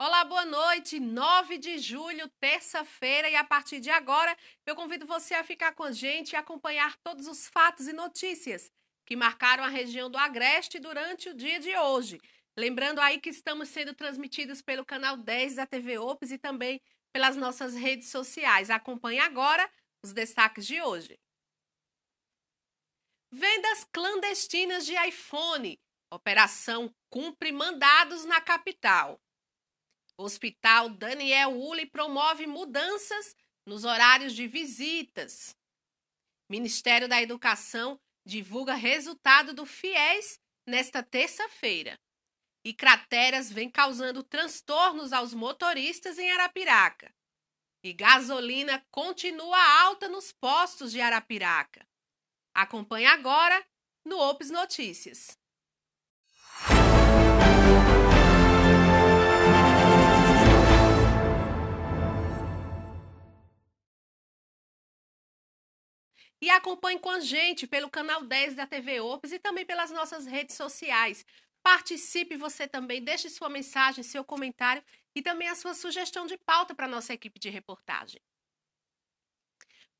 Olá, boa noite. 9 de julho, terça-feira, e a partir de agora, eu convido você a ficar com a gente e acompanhar todos os fatos e notícias que marcaram a região do Agreste durante o dia de hoje. Lembrando aí que estamos sendo transmitidos pelo canal 10 da TV Ops e também pelas nossas redes sociais. Acompanhe agora os destaques de hoje. Vendas clandestinas de iPhone. Operação cumpre mandados na capital. Hospital Daniel Uli promove mudanças nos horários de visitas. Ministério da Educação divulga resultado do FIES nesta terça-feira. E crateras vem causando transtornos aos motoristas em Arapiraca. E gasolina continua alta nos postos de Arapiraca. Acompanhe agora no Ops Notícias. E acompanhe com a gente pelo canal 10 da TV Ops e também pelas nossas redes sociais. Participe você também, deixe sua mensagem, seu comentário e também a sua sugestão de pauta para a nossa equipe de reportagem.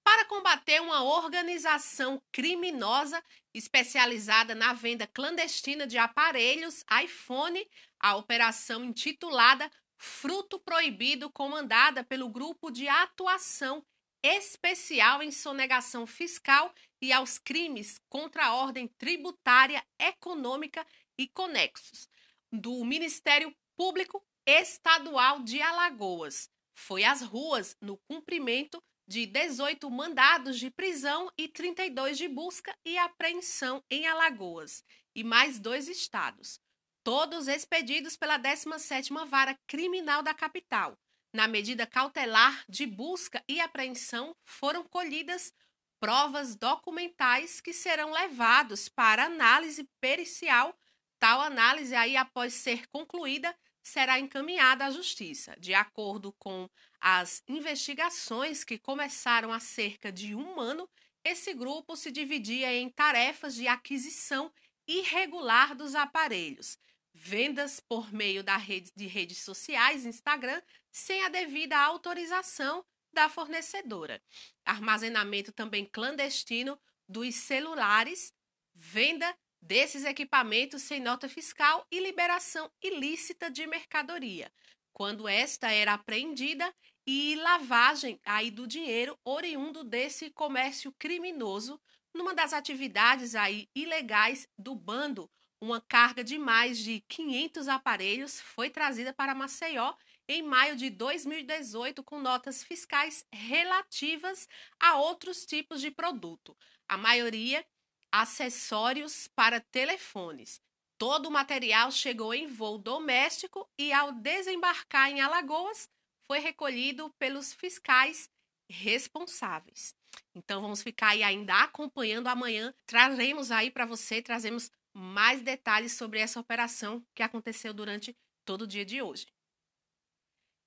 Para combater uma organização criminosa especializada na venda clandestina de aparelhos iPhone, a operação intitulada Fruto Proibido, comandada pelo Grupo de Atuação especial em sonegação fiscal e aos crimes contra a ordem tributária, econômica e conexos, do Ministério Público Estadual de Alagoas. Foi às ruas no cumprimento de 18 mandados de prisão e 32 de busca e apreensão em Alagoas e mais dois estados, todos expedidos pela 17ª Vara Criminal da capital na medida cautelar de busca e apreensão, foram colhidas provas documentais que serão levados para análise pericial. Tal análise, aí, após ser concluída, será encaminhada à Justiça. De acordo com as investigações que começaram há cerca de um ano, esse grupo se dividia em tarefas de aquisição irregular dos aparelhos, vendas por meio da rede de redes sociais, Instagram, sem a devida autorização da fornecedora. Armazenamento também clandestino dos celulares, venda desses equipamentos sem nota fiscal e liberação ilícita de mercadoria. Quando esta era apreendida e lavagem aí do dinheiro oriundo desse comércio criminoso numa das atividades aí ilegais do bando uma carga de mais de 500 aparelhos foi trazida para Maceió em maio de 2018 com notas fiscais relativas a outros tipos de produto, a maioria acessórios para telefones. Todo o material chegou em voo doméstico e, ao desembarcar em Alagoas, foi recolhido pelos fiscais responsáveis. Então vamos ficar aí ainda acompanhando amanhã. Traremos aí para você, trazemos mais detalhes sobre essa operação que aconteceu durante todo o dia de hoje.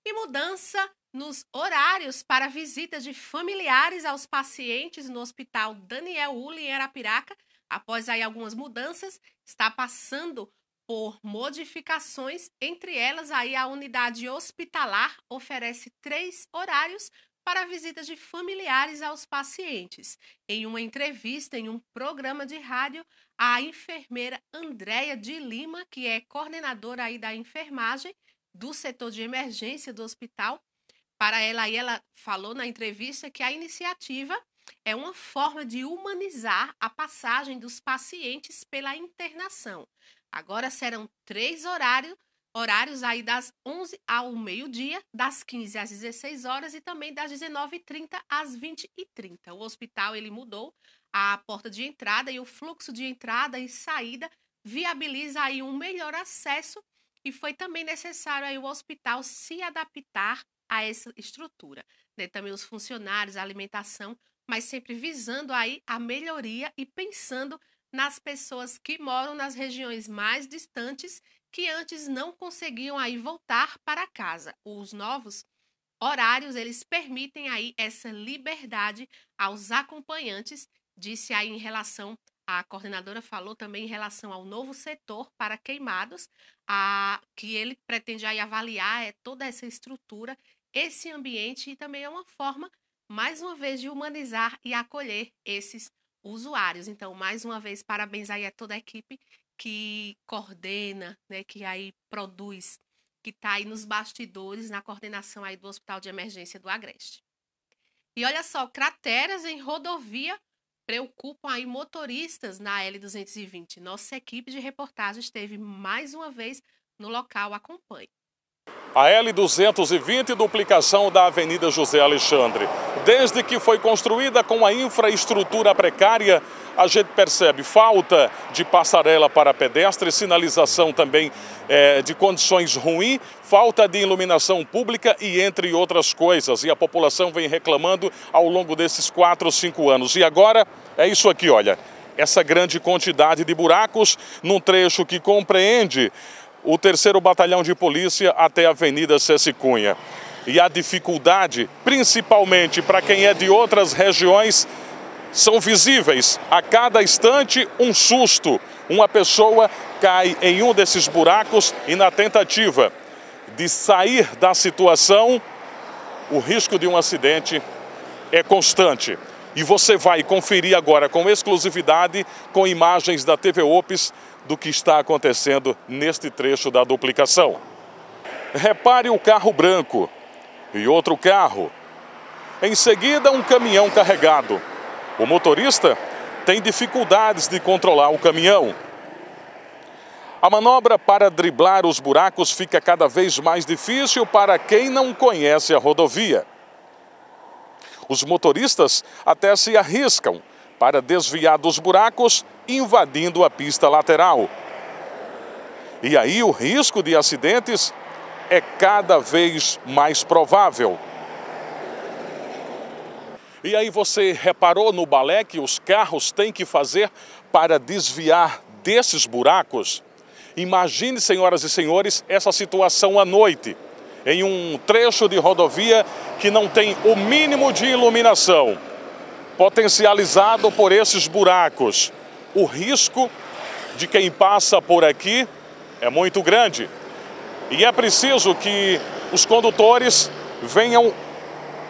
E mudança nos horários para visitas de familiares aos pacientes no Hospital Daniel Uli em Arapiraca, após aí algumas mudanças, está passando por modificações, entre elas aí a unidade hospitalar oferece três horários para visitas de familiares aos pacientes. Em uma entrevista em um programa de rádio, a enfermeira Andréia de Lima, que é coordenadora aí da enfermagem do setor de emergência do hospital, para ela aí ela falou na entrevista que a iniciativa é uma forma de humanizar a passagem dos pacientes pela internação. Agora serão três horários Horários aí das 11 ao meio-dia, das 15 às 16 horas e também das 19h30 às 20h30. O hospital ele mudou a porta de entrada e o fluxo de entrada e saída viabiliza aí um melhor acesso e foi também necessário aí o hospital se adaptar a essa estrutura, né? Também os funcionários, a alimentação, mas sempre visando aí a melhoria e pensando nas pessoas que moram nas regiões mais distantes que antes não conseguiam aí voltar para casa. Os novos horários, eles permitem aí essa liberdade aos acompanhantes, disse aí em relação a coordenadora falou também em relação ao novo setor para queimados, a, que ele pretende aí avaliar é, toda essa estrutura, esse ambiente e também é uma forma, mais uma vez, de humanizar e acolher esses usuários. Então, mais uma vez, parabéns aí a toda a equipe que coordena, né, que aí produz, que está aí nos bastidores, na coordenação aí do Hospital de Emergência do Agreste. E olha só, crateras em rodovia preocupam aí motoristas na L220. Nossa equipe de reportagem esteve mais uma vez no local, acompanhe. A L220, duplicação da Avenida José Alexandre. Desde que foi construída com a infraestrutura precária, a gente percebe falta de passarela para pedestres, sinalização também é, de condições ruins, falta de iluminação pública e entre outras coisas. E a população vem reclamando ao longo desses quatro, cinco anos. E agora é isso aqui, olha. Essa grande quantidade de buracos num trecho que compreende o 3 Batalhão de Polícia até a Avenida Ceci Cunha. E a dificuldade, principalmente para quem é de outras regiões, são visíveis. A cada instante, um susto. Uma pessoa cai em um desses buracos e, na tentativa de sair da situação, o risco de um acidente é constante. E você vai conferir agora com exclusividade, com imagens da TV Ops, do que está acontecendo neste trecho da duplicação. Repare o carro branco e outro carro. Em seguida, um caminhão carregado. O motorista tem dificuldades de controlar o caminhão. A manobra para driblar os buracos fica cada vez mais difícil para quem não conhece a rodovia. Os motoristas até se arriscam para desviar dos buracos invadindo a pista lateral. E aí o risco de acidentes é cada vez mais provável. E aí você reparou no balé que os carros têm que fazer para desviar desses buracos? Imagine, senhoras e senhores, essa situação à noite, em um trecho de rodovia que não tem o mínimo de iluminação, potencializado por esses buracos o risco de quem passa por aqui é muito grande. E é preciso que os condutores venham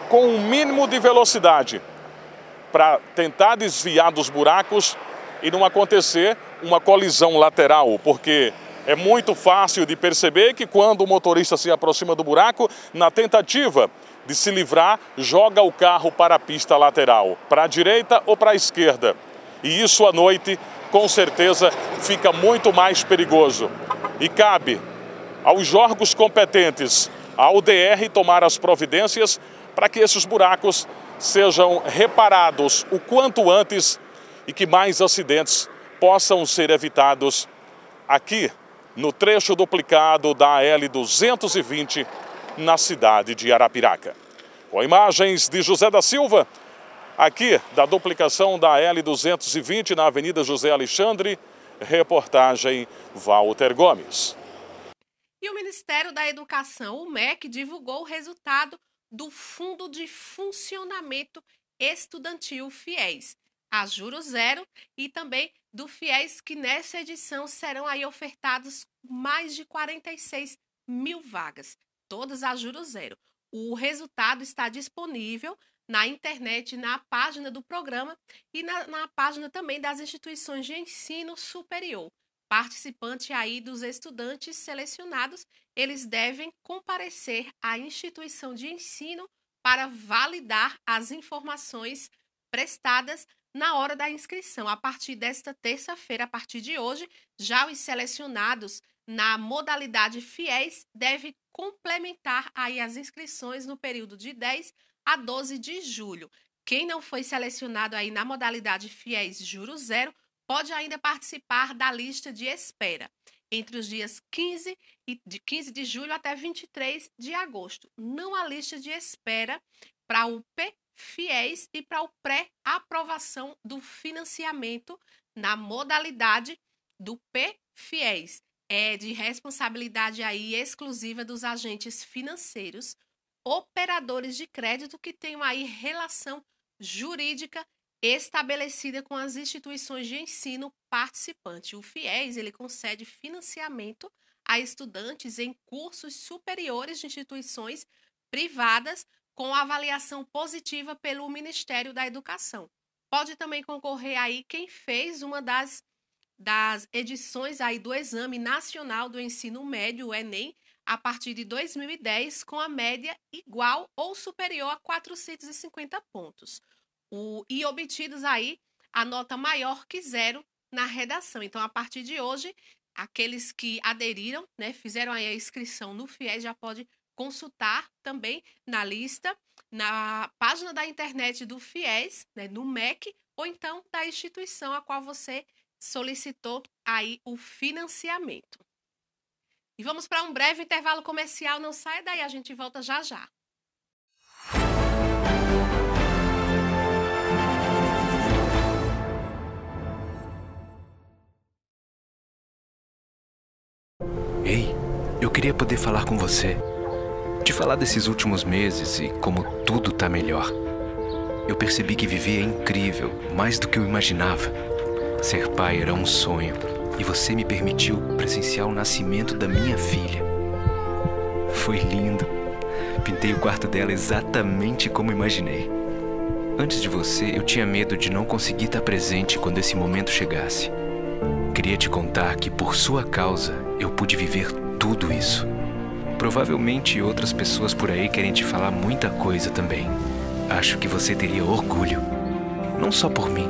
com o um mínimo de velocidade para tentar desviar dos buracos e não acontecer uma colisão lateral, porque é muito fácil de perceber que quando o motorista se aproxima do buraco, na tentativa de se livrar, joga o carro para a pista lateral, para a direita ou para a esquerda. E isso à noite, com certeza, fica muito mais perigoso. E cabe aos órgãos competentes, à UDR, tomar as providências para que esses buracos sejam reparados o quanto antes e que mais acidentes possam ser evitados aqui no trecho duplicado da L 220 na cidade de Arapiraca. Com imagens de José da Silva. Aqui, da duplicação da L220 na Avenida José Alexandre, reportagem Walter Gomes. E o Ministério da Educação, o MEC, divulgou o resultado do Fundo de Funcionamento Estudantil FIES, a juro zero, e também do FIES, que nessa edição serão aí ofertados mais de 46 mil vagas, todas a juro zero. O resultado está disponível na internet, na página do programa e na, na página também das instituições de ensino superior. Participante aí dos estudantes selecionados, eles devem comparecer à instituição de ensino para validar as informações prestadas na hora da inscrição. A partir desta terça-feira, a partir de hoje, já os selecionados na modalidade FIES devem complementar aí as inscrições no período de 10 a 12 de julho. Quem não foi selecionado aí na modalidade FIES Juro Zero pode ainda participar da lista de espera entre os dias 15 e de 15 de julho até 23 de agosto. Não há lista de espera para o P fiéis e para o pré-aprovação do financiamento na modalidade do P fiéis. É de responsabilidade aí exclusiva dos agentes financeiros operadores de crédito que tenham aí relação jurídica estabelecida com as instituições de ensino participante. O FIES, ele concede financiamento a estudantes em cursos superiores de instituições privadas com avaliação positiva pelo Ministério da Educação. Pode também concorrer aí quem fez uma das, das edições aí do Exame Nacional do Ensino Médio, o ENEM, a partir de 2010 com a média igual ou superior a 450 pontos. O, e obtidos aí a nota maior que zero na redação. Então, a partir de hoje, aqueles que aderiram, né, fizeram aí a inscrição no FIES, já pode consultar também na lista, na página da internet do FIES, né, no MEC, ou então da instituição a qual você solicitou aí o financiamento. E vamos para um breve intervalo comercial. Não sai daí, a gente volta já já. Ei, eu queria poder falar com você. Te falar desses últimos meses e como tudo tá melhor. Eu percebi que viver é incrível, mais do que eu imaginava. Ser pai era um sonho e você me permitiu presenciar o nascimento da minha filha. Foi lindo. Pintei o quarto dela exatamente como imaginei. Antes de você, eu tinha medo de não conseguir estar presente quando esse momento chegasse. Queria te contar que por sua causa eu pude viver tudo isso. Provavelmente outras pessoas por aí querem te falar muita coisa também. Acho que você teria orgulho. Não só por mim,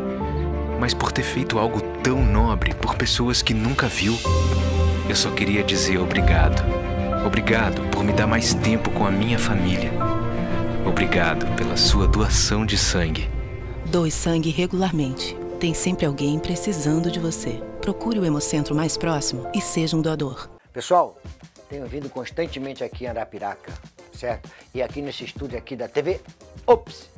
mas por ter feito algo tão nobre por pessoas que nunca viu. Eu só queria dizer obrigado. Obrigado por me dar mais tempo com a minha família. Obrigado pela sua doação de sangue. Doe sangue regularmente. Tem sempre alguém precisando de você. Procure o Hemocentro mais próximo e seja um doador. Pessoal, tenho vindo constantemente aqui em Arapiraca, certo? E aqui nesse estúdio aqui da TV. Ops!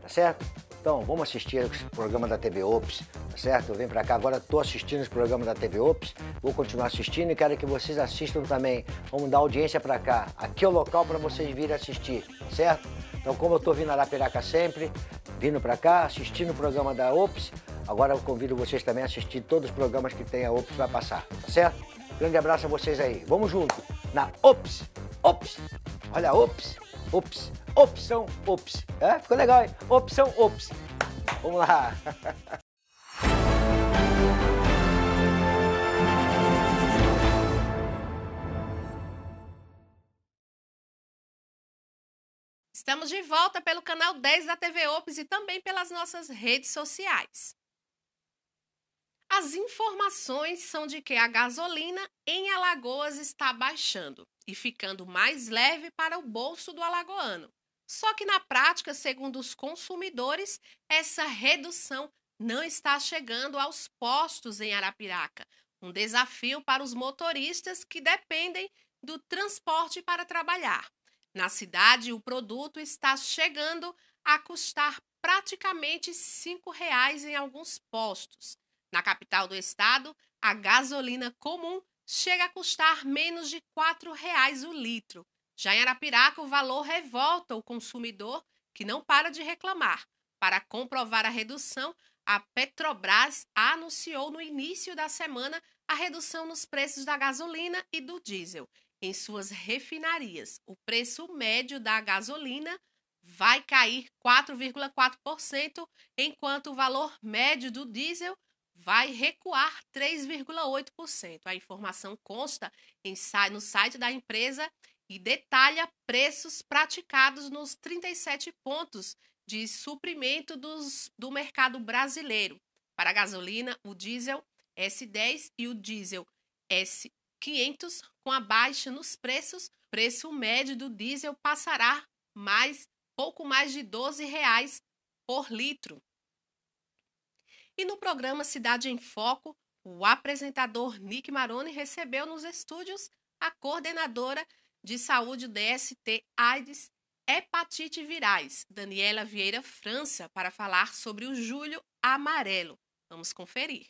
Tá certo? Então, vamos assistir os programas da TV Ops, tá certo? Eu venho pra cá agora, tô assistindo os programas da TV Ops, vou continuar assistindo e quero que vocês assistam também. Vamos dar audiência pra cá. Aqui é o local pra vocês virem assistir, certo? Então, como eu tô vindo Arapiraca sempre, vindo pra cá, assistindo o programa da Ops, agora eu convido vocês também a assistir todos os programas que tem a Ops vai passar, tá certo? Grande abraço a vocês aí. Vamos junto na Ops! Ops! Olha, ops, ops. Opção Ops. É, ficou legal, hein? Opção Ops. Vamos lá. Estamos de volta pelo canal 10 da TV Ops e também pelas nossas redes sociais. As informações são de que a gasolina em Alagoas está baixando e ficando mais leve para o bolso do alagoano. Só que na prática, segundo os consumidores, essa redução não está chegando aos postos em Arapiraca. Um desafio para os motoristas que dependem do transporte para trabalhar. Na cidade, o produto está chegando a custar praticamente R$ 5,00 em alguns postos. Na capital do estado, a gasolina comum chega a custar menos de R$ 4,00 o litro. Já em Arapiraca, o valor revolta o consumidor, que não para de reclamar. Para comprovar a redução, a Petrobras anunciou no início da semana a redução nos preços da gasolina e do diesel. Em suas refinarias, o preço médio da gasolina vai cair 4,4%, enquanto o valor médio do diesel vai recuar 3,8%. A informação consta em, no site da empresa e detalha preços praticados nos 37 pontos de suprimento dos, do mercado brasileiro para a gasolina, o diesel S10 e o diesel S500, com a baixa nos preços, preço médio do diesel passará mais pouco mais de 12 reais por litro. E no programa Cidade em Foco, o apresentador Nick Maroni recebeu nos estúdios a coordenadora de Saúde DST AIDS Hepatite Virais, Daniela Vieira França, para falar sobre o Julho Amarelo. Vamos conferir.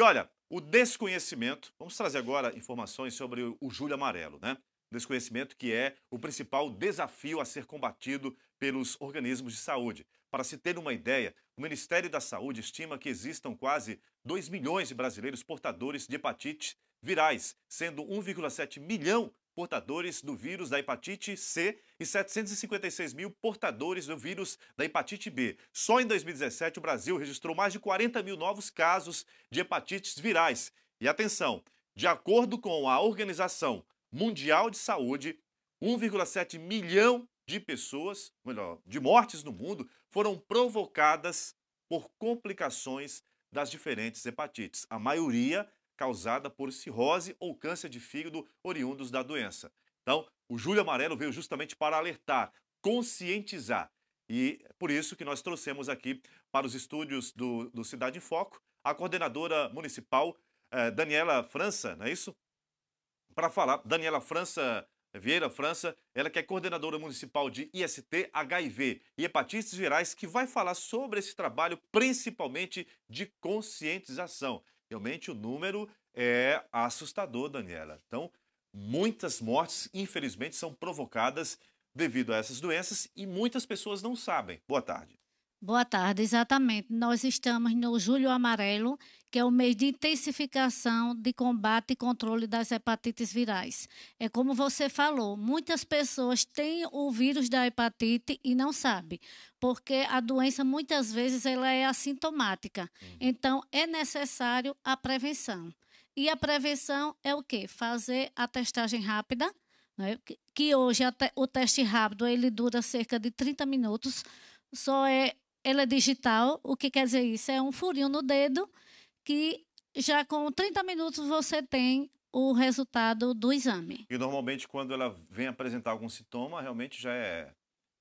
E olha, o desconhecimento, vamos trazer agora informações sobre o Julho Amarelo, né? Desconhecimento que é o principal desafio a ser combatido pelos organismos de saúde. Para se ter uma ideia, o Ministério da Saúde estima que existam quase 2 milhões de brasileiros portadores de hepatite virais, sendo 1,7 milhão portadores do vírus da hepatite C e 756 mil portadores do vírus da hepatite B. Só em 2017, o Brasil registrou mais de 40 mil novos casos de hepatites virais. E atenção, de acordo com a Organização Mundial de Saúde, 1,7 milhão de pessoas, melhor, de mortes no mundo, foram provocadas por complicações das diferentes hepatites. A maioria causada por cirrose ou câncer de fígado oriundos da doença. Então, o Júlio Amarelo veio justamente para alertar, conscientizar. E é por isso que nós trouxemos aqui para os estúdios do, do Cidade em Foco a coordenadora municipal eh, Daniela França, não é isso? Para falar, Daniela França Vieira França, ela que é coordenadora municipal de IST, HIV e hepatites virais, que vai falar sobre esse trabalho principalmente de conscientização. Realmente o número é assustador, Daniela. Então, muitas mortes, infelizmente, são provocadas devido a essas doenças e muitas pessoas não sabem. Boa tarde. Boa tarde, exatamente. Nós estamos no Julho Amarelo, que é o mês de intensificação de combate e controle das hepatites virais. É como você falou, muitas pessoas têm o vírus da hepatite e não sabem, porque a doença muitas vezes ela é assintomática. Uhum. Então é necessário a prevenção. E a prevenção é o quê? Fazer a testagem rápida, né? que hoje o teste rápido ele dura cerca de 30 minutos só é ela é digital. O que quer dizer isso? É um furinho no dedo que já com 30 minutos você tem o resultado do exame. E normalmente quando ela vem apresentar algum sintoma, realmente já é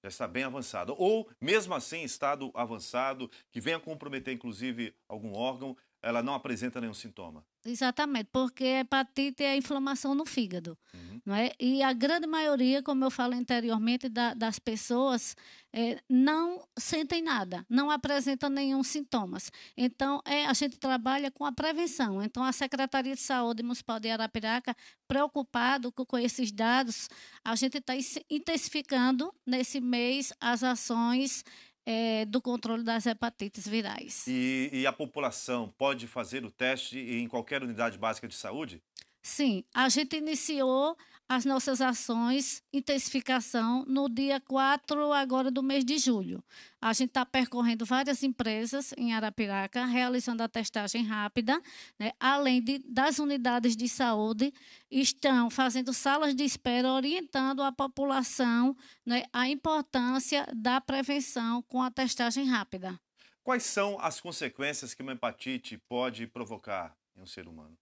já está bem avançado. Ou mesmo assim, estado avançado, que venha comprometer inclusive algum órgão, ela não apresenta nenhum sintoma. Exatamente, porque a hepatite é a inflamação no fígado. Uhum. Não é? E a grande maioria, como eu falei anteriormente, da, das pessoas é, não sentem nada, não apresentam nenhum sintomas. Então, é, a gente trabalha com a prevenção. Então, a Secretaria de Saúde Municipal de Arapiraca, preocupado com, com esses dados, a gente está intensificando nesse mês as ações é, do controle das hepatites virais. E, e a população pode fazer o teste em qualquer unidade básica de saúde? Sim, a gente iniciou as nossas ações, intensificação, no dia 4 agora do mês de julho. A gente está percorrendo várias empresas em Arapiraca, realizando a testagem rápida, né? além de, das unidades de saúde, estão fazendo salas de espera, orientando a população né? a importância da prevenção com a testagem rápida. Quais são as consequências que uma hepatite pode provocar em um ser humano?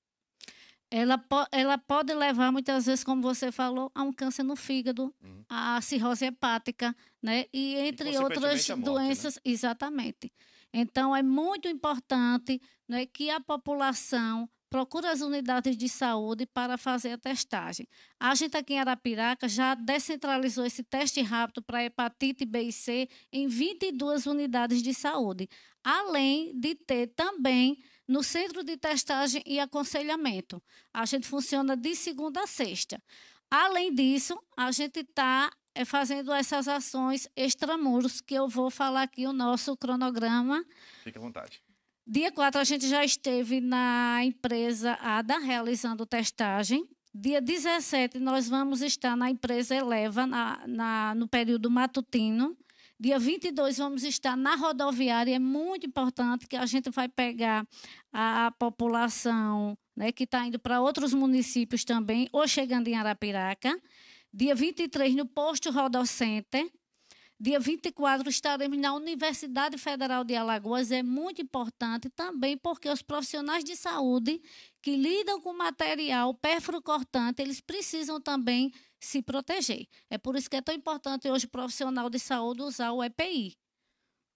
ela, po ela pode levar muitas vezes, como você falou, a um câncer no fígado, uhum. a cirrose hepática, né? E entre e, outras morte, né? doenças, né? exatamente. Então é muito importante, né, que a população procure as unidades de saúde para fazer a testagem. A gente aqui em Arapiraca já descentralizou esse teste rápido para hepatite B e C em 22 unidades de saúde, além de ter também no Centro de Testagem e Aconselhamento. A gente funciona de segunda a sexta. Além disso, a gente está eh, fazendo essas ações extramuros, que eu vou falar aqui o nosso cronograma. Fique à vontade. Dia 4, a gente já esteve na empresa ADA realizando testagem. Dia 17, nós vamos estar na empresa Eleva, na, na, no período matutino. Dia 22 vamos estar na rodoviária. É muito importante que a gente vai pegar a população né, que está indo para outros municípios também, ou chegando em Arapiraca. Dia 23 no posto Rodocenter. Dia 24 estaremos na Universidade Federal de Alagoas. É muito importante também porque os profissionais de saúde que lidam com material perfurocortante, eles precisam também se proteger. É por isso que é tão importante hoje o profissional de saúde usar o EPI.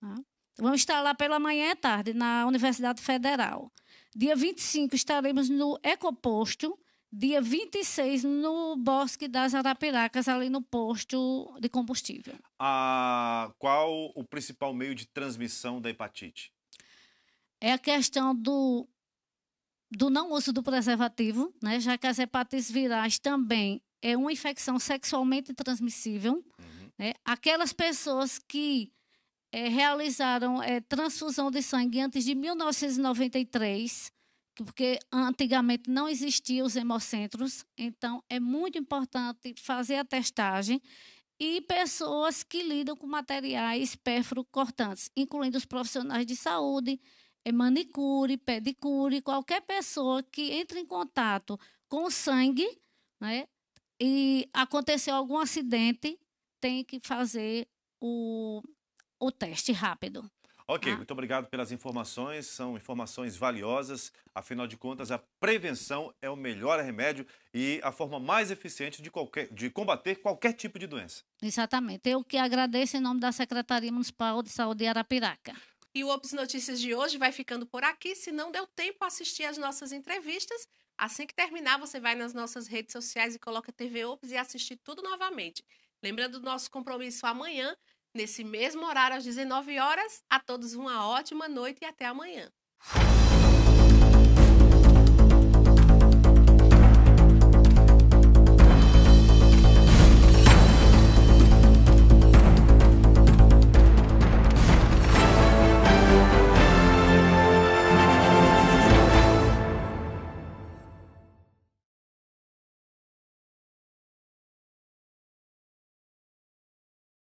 Né? Vamos estar lá pela manhã e tarde, na Universidade Federal. Dia 25 estaremos no Ecoposto, dia 26 no Bosque das Arapiracas, ali no posto de combustível. Ah, qual o principal meio de transmissão da hepatite? É a questão do, do não uso do preservativo, né? já que as hepatites virais também é uma infecção sexualmente transmissível. Uhum. Né? Aquelas pessoas que é, realizaram é, transfusão de sangue antes de 1993, porque antigamente não existiam os hemocentros, então é muito importante fazer a testagem e pessoas que lidam com materiais cortantes, incluindo os profissionais de saúde, é manicure, pedicure, qualquer pessoa que entre em contato com sangue, né, e aconteceu algum acidente, tem que fazer o, o teste rápido. Ok, ah. muito obrigado pelas informações, são informações valiosas. Afinal de contas, a prevenção é o melhor remédio e a forma mais eficiente de, qualquer, de combater qualquer tipo de doença. Exatamente. Eu que agradeço em nome da Secretaria Municipal de Saúde de Arapiraca. E o Ops Notícias de hoje vai ficando por aqui. Se não deu tempo, assistir as nossas entrevistas Assim que terminar, você vai nas nossas redes sociais e coloca TV Ops e assistir tudo novamente. Lembrando do nosso compromisso amanhã, nesse mesmo horário, às 19 horas. A todos uma ótima noite e até amanhã.